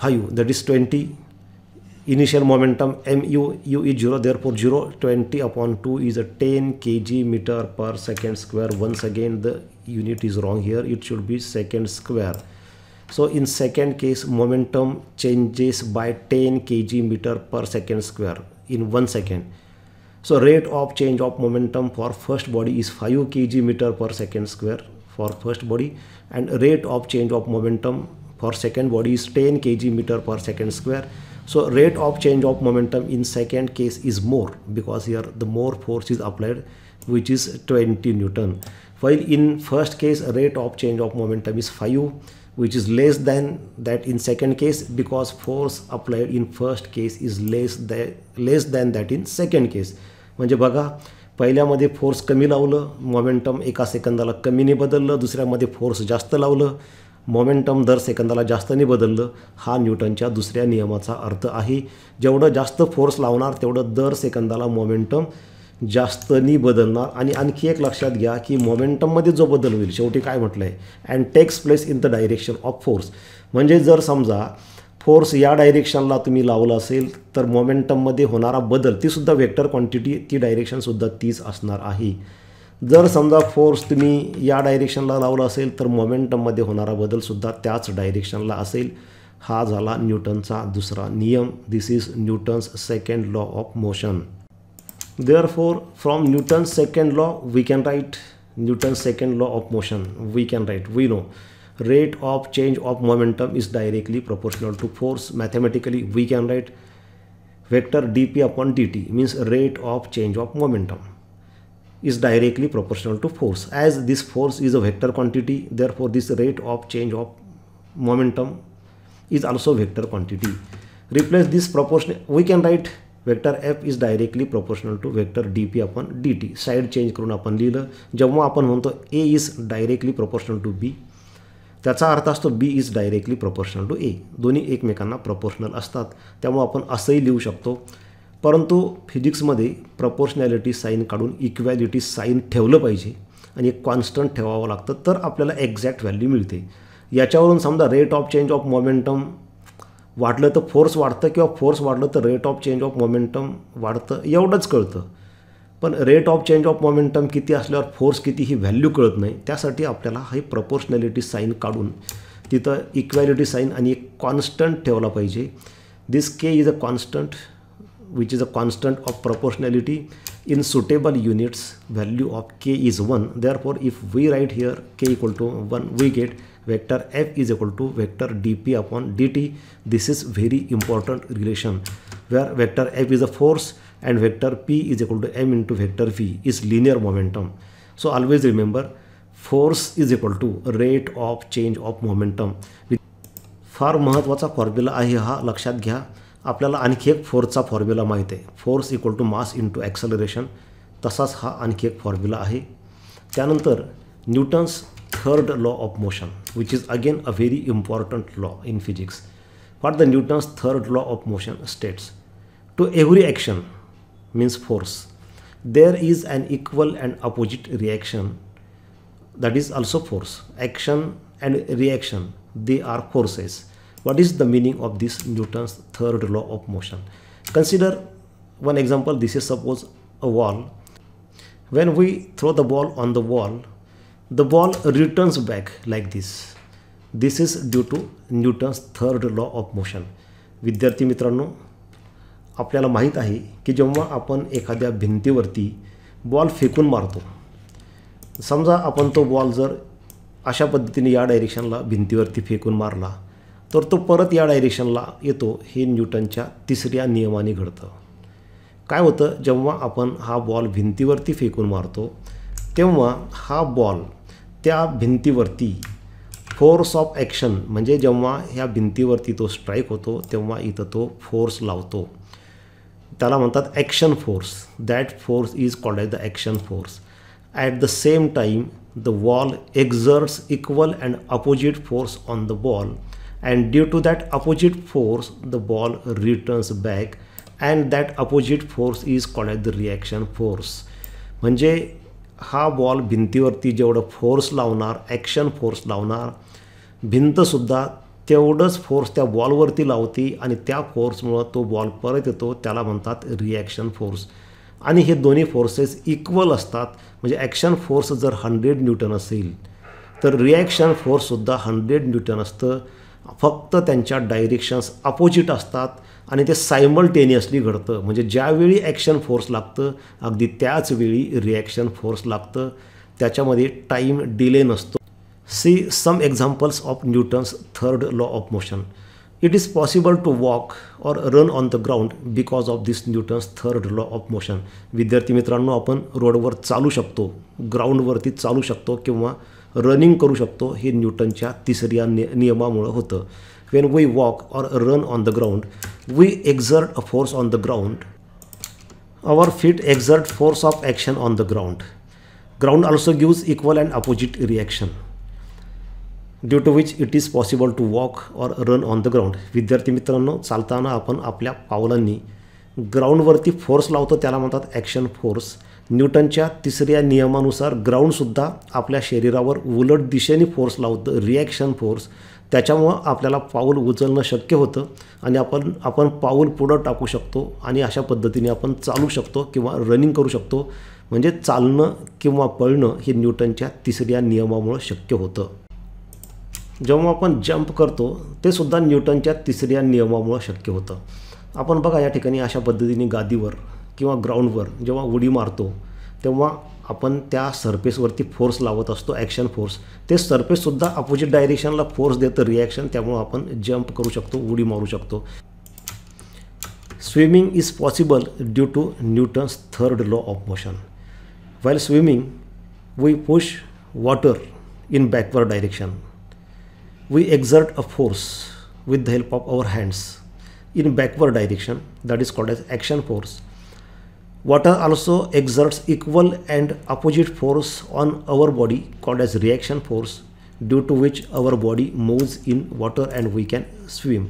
five that is twenty Initial momentum mu u is 0 therefore 0 20 upon 2 is a 10 kg meter per second square once again the unit is wrong here it should be second square so in second case momentum changes by 10 kg meter per second square in one second so rate of change of momentum for first body is 5 kg meter per second square for first body and rate of change of momentum for second body is 10 kg meter per second square so rate of change of momentum in second case is more because here the more force is applied which is 20 Newton. While in first case rate of change of momentum is 5 which is less than that in second case because force applied in first case is less than less than that in second case म्हणजे बघा पहिल्यामध्ये फोर्स कमी लावलं मोमेंटम एका सेकंदाला कमीने बदललं दुसऱ्यामध्ये फोर्स जास्त लावलं मोमेंटम दर सेकंदाला जास्तनी बदललं हा न्यूटनच्या दुसऱ्या नियमाचा अर्थ आहे जेवढं जास्त फोर्स लावणार तेवढं दर सेकंदाला मोमेंटम जास्तनी बदलणार आणि आणखी एक लक्षात घ्या की मोमेंटममध्ये जो बदल होईल शेवटी काय म्हटलं आहे and takes place in the direction of force म्हणजे जर समजा फोर्स या डायरेक्शनला तुम्ही लावलं असेल तर मोमेंटममध्ये होणारा बदल तीसुद्धा व्हेक्टर क्वांटिटी ती डायरेक्शनसुद्धा तीच असणार आहे जर समजा फोर्स तुम्ही या डायरेक्शनला लावला असेल तर मोमेंटममध्ये होणारा बदलसुद्धा त्याच डायरेक्शनला असेल हा झाला न्यूटनचा दुसरा नियम this is Newton's second law of motion therefore from Newton's second law we can write Newton's second law of motion we can write we know rate of change of momentum is directly proportional to force mathematically we can write vector d p upon d t means rate of change of momentum is directly proportional to force. As this force is a vector quantity, therefore this rate of change of momentum is also vector quantity. Replace this proportion, we can write vector f is directly proportional to vector dp upon dt side change करून आपण लिहिलं जेव्हा आपण म्हणतो a is directly proportional to b त्याचा अर्थ असतो b is directly proportional to a दोन्ही एकमेकांना proportional असतात त्यामुळे आपण असंही लिहू शकतो परंतु फिजिक्समध्ये प्रपोर्शनॅलिटी साईन काढून इक्वॅलिटी साईन ठेवलं पाहिजे आणि एक कॉन्स्टंट ठेवावं लागतं तर आपल्याला एक्झॅक्ट व्हॅल्यू मिळते याच्यावरून समजा rate of change of momentum वाढलं तर फोर्स वाढतं किंवा फोर्स वाढलं तर rate of change of momentum वाढतं एवढंच कळतं पण rate of change of momentum किती असल्यावर फोर्स किती ही व्हॅल्यू कळत नाही त्यासाठी आपल्याला हे प्रपोर्शनॅलिटी साईन काढून तिथं इक्वॅलिटी साईन आणि एक कॉन्स्टंट ठेवला पाहिजे this k is a constant which is a constant of proportionality in suitable units value of k is 1 therefore if we write here k equal to 1 we get vector f is equal to vector dp upon dt this is very important relation where vector f is a force and vector p is equal to m into vector v is linear momentum so always remember force is equal to rate of change of momentum फार महत्त्वाचा फॉर्म्युला आहे हा लक्षात घ्या आपल्याला आणखी एक फोर्सचा फॉर्म्युला माहीत आहे force equal to mass in टू ॲक्सलरेशन तसाच हा आणखी एक फॉर्म्युला आहे त्यानंतर Newton's third law of motion which is again a very important law in physics what the Newton's third law of motion states to every action means force there is an equal and opposite reaction that is also force action and reaction they are forces What is the meaning of this Newton's third law of motion? Consider one example. This is suppose a wall. When we throw the ball on the wall, the ball returns back like this. This is due to Newton's third Newton's third law of motion विद्यार्थी मित्रांनो आपल्याला माहीत आहे की जेव्हा आपण एखाद्या भिंतीवरती बॉल फेकून मारतो समजा आपण तो बॉल जर अशा पद्धतीने या bhinti varti fekun marla. तर तो परत या डायरेक्शनला येतो हे न्यूटनच्या तिसऱ्या नियमाने घडतं काय होतं जेव्हा आपण हा बॉल भिंतीवरती फेकून मारतो तेव्हा हा बॉल त्या भिंतीवरती फोर्स ऑफ ॲक्शन म्हणजे जेव्हा ह्या भिंतीवरती तो स्ट्राईक होतो तेव्हा इथं तो फोर्स लावतो त्याला म्हणतात action force that force is called as the action force at the same time the wall exerts equal and opposite force on the ball and due to that opposite force the ball returns back and that opposite force is call as the reaction force म्हणजे हा बॉल भिंतीवरती जेवढं फोर्स लावणार ॲक्शन फोर्स लावणार भिंतसुद्धा तेवढंच फोर्स त्या बॉलवरती लावती आणि त्या फोर्समुळं तो बॉल परत येतो त्याला म्हणतात रिॲक्शन फोर्स आणि हे दोन्ही फोर्सेस इक्वल असतात म्हणजे ॲक्शन फोर्स जर हंड्रेड न्यूटन असेल तर रिॲक्शन फोर्ससुद्धा हंड्रेड न्यूटन असतं फक्त त्यांच्या डायरेक्शन्स अपोजिट असतात आणि ते सायमल्टेनियसली घडतं म्हणजे ज्यावेळी ॲक्शन फोर्स लागतं अगदी त्याच वेळी रिॲक्शन फोर्स लागतं त्याच्यामध्ये टाईम डिले नसतो see some examples of Newton's third law of motion it is possible to walk or run on the ground because of this Newton's third law of motion विद्यार्थी मित्रांनो आपण रोडवर चालू शकतो ग्राउंडवरती चालू शकतो किंवा रनिंग करू शकतो हे न्यूटनच्या तिसऱ्या नि नियमामुळं होतं when we walk or run on the ground we exert a force on the ground our feet exert force of action on the ground ground also gives equal and opposite reaction due to which it is possible to walk or run on the ground विद्यार्थी मित्रांनो चालताना आपण आपल्या पावलांनी ग्राउंडवरती फोर्स लावतो त्याला म्हणतात ॲक्शन फोर्स न्यूटनच्या तिसऱ्या नियमानुसार ग्राउंडसुद्धा आपल्या शरीरावर उलट दिशेने फोर्स लावतं रिॲक्शन फोर्स त्याच्यामुळं आपल्याला पाऊल उचलणं शक्य होतं आणि आपण आपण पाऊल पुढं टाकू शकतो आणि अशा पद्धतीने आपण चालू शकतो किंवा रनिंग करू शकतो म्हणजे चालणं किंवा पळणं हे न्यूटनच्या तिसऱ्या नियमामुळं शक्य होतं जेव्हा आपण जंप करतो ते सुद्धा न्यूटनच्या तिसऱ्या नियमामुळं शक्य होतं आपण बघा या ठिकाणी अशा पद्धतीने गादीवर किंवा ग्राउंडवर जेव्हा उडी मारतो तेव्हा आपण त्या सरफेसवरती फोर्स लावत असतो ॲक्शन फोर्स ते सरफेससुद्धा अपोजिट डायरेक्शनला फोर्स देतं रिॲक्शन त्यामुळं आपण जंप करू शकतो उडी मारू शकतो swimming is possible due to Newton's third law of motion well swimming we push water in backward direction we exert a force with the help of our hands in backward direction that is called as action force water also exerts equal and opposite force on our body called as reaction force due to which our body moves in water and we can swim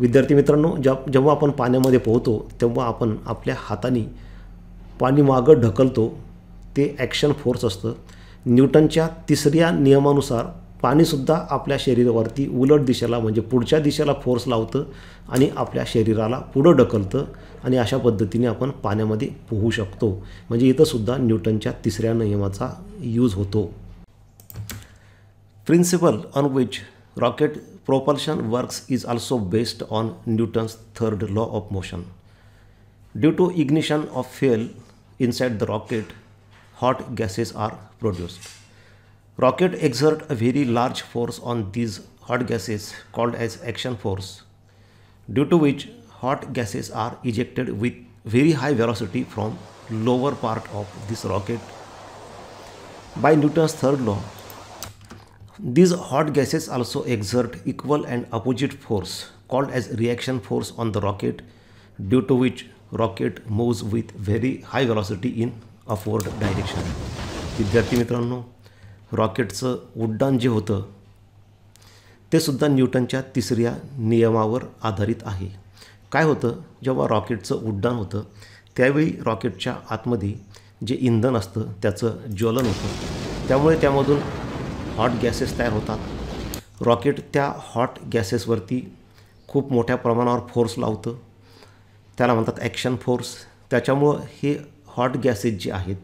विद्यार्थी मित्रांनो ज्या जेव्हा आपण पाण्यामध्ये पोहतो तेव्हा आपण आपल्या हाताने पाणी मागं ढकलतो ते ॲक्शन फोर्स असतं न्यूटनच्या तिसऱ्या नियमानुसार पाणीसुद्धा आपल्या शरीरावरती उलट दिशेला म्हणजे पुढच्या दिशेला फोर्स लावतं आणि आपल्या शरीराला पुढं ढकलतं आणि अशा पद्धतीने आपण पाण्यामध्ये पोहू शकतो म्हणजे इथंसुद्धा न्यूटनच्या तिसऱ्या नियमाचा यूज होतो principle on which rocket propulsion works is also based on Newton's third law of motion due to ignition of fuel inside the rocket hot gases are produced Rocket exert a very large force on these hot gases called as action force, due to which hot gases are ejected with very high velocity from lower part of this rocket. By Newton's third law, these hot gases also exert equal and opposite force called as reaction force on the rocket due to which rocket moves with very high velocity in upward direction. विद्यार्थी मित्रांनो रॉकेटचं उड्डाण जे होतं ते सुद्धा न्यूटनच्या तिसऱ्या नियमावर आधारित आहे काय होतं जेव्हा रॉकेटचं उड्डाण होतं त्यावेळी रॉकेटच्या आतमध्ये जे इंधन असतं त्याचं ज्वलन होतं त्यामुळे त्यामधून हॉट गॅसेस तयार होतात रॉकेट त्या हॉट गॅसेसवरती खूप मोठ्या प्रमाणावर फोर्स लावतं त्याला म्हणतात ॲक्शन फोर्स त्याच्यामुळं हे हॉट गॅसेस जे आहेत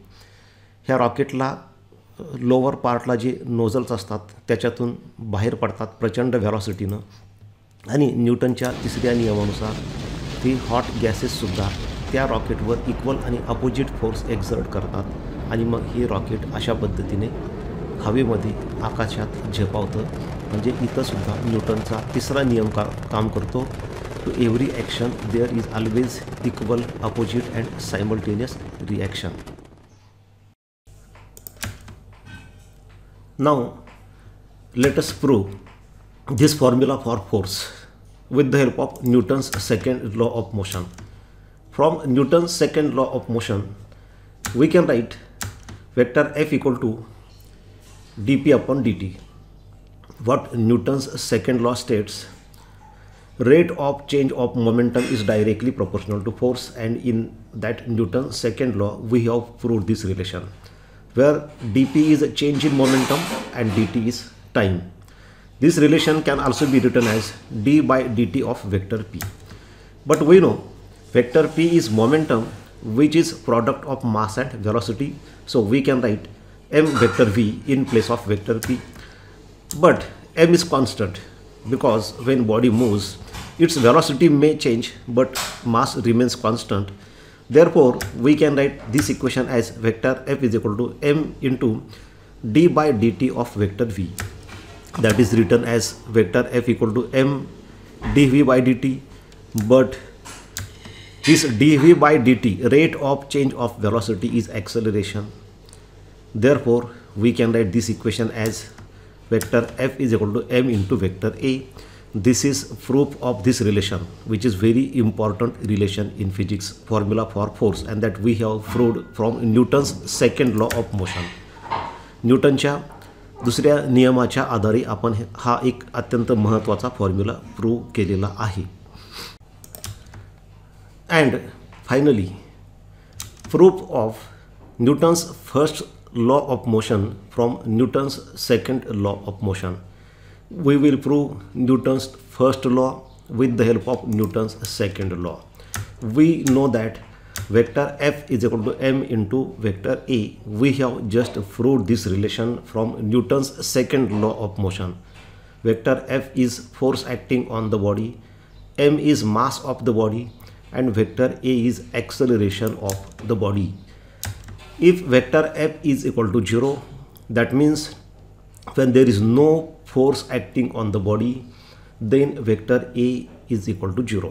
ह्या रॉकेटला लोअर पार्टला जे नोझल्स असतात त्याच्यातून बाहेर पडतात प्रचंड व्हॅलॉसिटीनं आणि न्यूटनच्या तिसऱ्या नियमानुसार ती हॉट गॅसेससुद्धा त्या रॉकेटवर इक्वल आणि अपोजिट फोर्स एक्झर्ट करतात आणि मग हे रॉकेट अशा पद्धतीने हवेमध्ये आकाशात झेपावतं म्हणजे इथंसुद्धा न्यूटनचा तिसरा नियम का काम करतो to every action there is always equal opposite and simultaneous reaction Now let us prove this formula for force with the help of Newton's second law of motion. From Newton's second law of motion, we can write vector F equal to dp upon dt. What Newton's second law states, rate of change of momentum is directly proportional to force and in that Newton's second law, we have proved this relation where dp is a change in momentum and dt is time. This relation can also be written as d by dt of vector p. But we know vector p is momentum which is product of mass and velocity. So we can write m vector v in place of vector p. But m is constant because when body moves its velocity may change but mass remains constant Therefore, we can write this equation as vector f is equal to m into d by dt of vector v. That is written as vector f equal to m dv by dt. But this dv by dt, rate of change of velocity is acceleration. Therefore, we can write this equation as vector f is equal to m into vector a this is proof of this relation which is very important relation in physics formula for force and that we have proved from Newton's second law of motion न्यूटनच्या दुसऱ्या नियमाच्या आधारे आपण हा एक अत्यंत महत्त्वाचा फॉर्म्युला प्रूव्ह केलेला आहे and finally proof of Newton's first law of motion from Newton's second law of motion we will prove Newton's first law with the help of Newton's second law. We know that vector F is equal to m into vector A. We have just proved this relation from Newton's second law of motion. Vector F is force acting on the body, m is mass of the body and vector A is acceleration of the body. If vector F is equal to 0, that means when there is no force acting on the body then vector A is equal to 0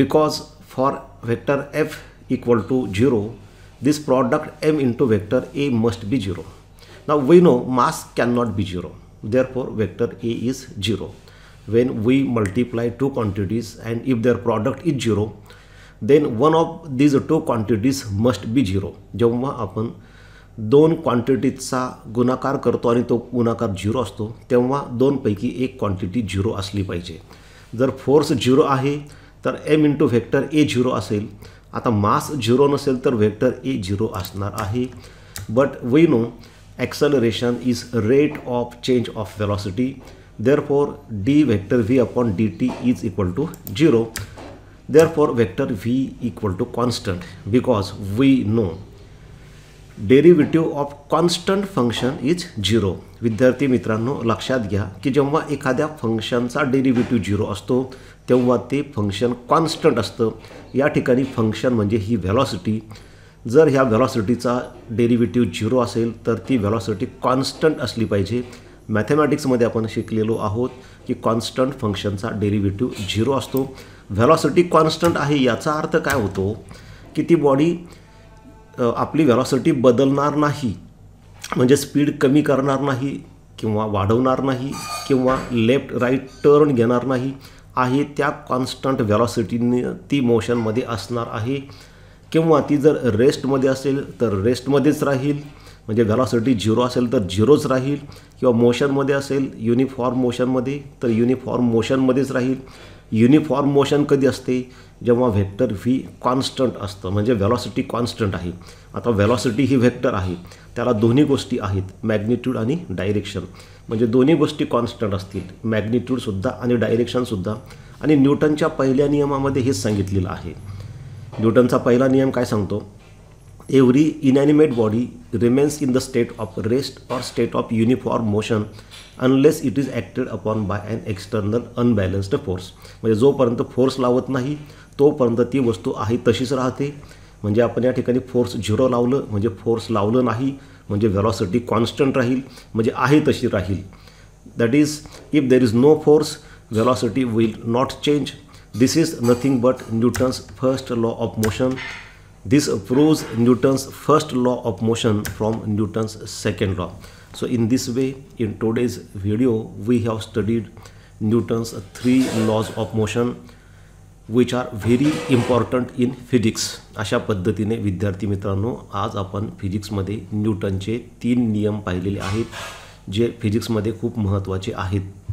because for vector F equal to 0 this product M into vector A must be 0 now we know mass cannot be 0 therefore vector A is 0 when we multiply two quantities and if their product is 0 then one of these two quantities must be 0 जेव्हा upon दोन क्वांटिटीचा गुणाकार करतो आणि तो गुणाकार झिरो असतो तेव्हा दोनपैकी एक क्वांटिटी झिरो असली पाहिजे जर फोर्स झिरो आहे तर m into vector a zero असेल आता मास झिरो नसेल तर व्हेक्टर ए झिरो असणार आहे but we know acceleration is rate of change of velocity therefore d vector v upon d t is equal to zero therefore vector v equal to constant because we know derivative of constant function is zero विद्यार्थी मित्रांनो लक्षात घ्या की जेव्हा एखाद्या फंक्शनचा डेरिव्हेटिव्ह झिरो असतो तेव्हा ते फंक्शन कॉन्स्टंट असतं या ठिकाणी फंक्शन म्हणजे ही व्हॅलॉसिटी जर ह्या व्हॅलॉसिटीचा डेरिव्हेटिव्ह झिरो असेल तर ती व्हॅलॉसिटी कॉन्स्टंट असली पाहिजे मॅथमॅटिक्समध्ये आपण शिकलेलो आहोत की कॉन्स्टंट फंक्शनचा डेरिव्हेटिव्ह झिरो असतो व्हॅलॉसिटी कॉन्स्टंट आहे याचा अर्थ काय होतो की ती बॉडी आपली व्हॅलॉसिटी बदलणार नाही म्हणजे स्पीड कमी करणार नाही किंवा वाढवणार नाही किंवा लेफ्ट राईट टर्न घेणार नाही आहे त्या कॉन्स्टंट व्हेलॉसिटीने ती मोशनमध्ये असणार आहे किंवा ती जर रेस्टमध्ये असेल तर रेस्टमध्येच राहील म्हणजे व्हॅलॉसिटी झिरो असेल तर झिरोच राहील किंवा मोशनमध्ये असेल युनिफॉर्म मोशनमध्ये तर युनिफॉर्म मोशनमध्येच राहील युनिफॉर्म मोशन कधी असते जेव्हा व्हेक्टर व्ही कॉन्स्टंट असतं म्हणजे व्हेलॉसिटी कॉन्स्टंट आहे आता व्हेलॉसिटी ही व्हेक्टर आहे त्याला दोन्ही गोष्टी आहेत मॅग्निट्यूड आणि डायरेक्शन म्हणजे दोन्ही गोष्टी कॉन्स्टंट असतील मॅग्निट्यूडसुद्धा आणि डायरेक्शनसुद्धा आणि न्यूटनच्या पहिल्या नियमामध्ये हेच सांगितलेलं आहे न्यूटनचा पहिला नियम काय सांगतो every inanimate body remains in the state of rest or state of uniform motion unless it is acted upon by an external unbalanced force म्हणजे जोपर्यंत फोर्स लावत नाही तोपर्यंत ती वस्तू आहे तशीच राहते म्हणजे आपण या ठिकाणी फोर्स झिरो लावलं म्हणजे फोर्स लावलं नाही म्हणजे व्हेलॉसिटी कॉन्स्टंट राहील म्हणजे आहे तशी राहील that is if there is no force velocity will not change this is nothing but Newton's first law of motion this proves Newton's first law of motion from Newton's second law so in this way in today's video we have studied Newton's three laws of motion which are very important in physics अशा पद्धतीने विद्यार्थी मित्रांनो आज आपण फिजिक्समध्ये न्यूटनचे तीन नियम पाहिलेले आहेत जे फिजिक्समध्ये खूप महत्त्वाचे आहेत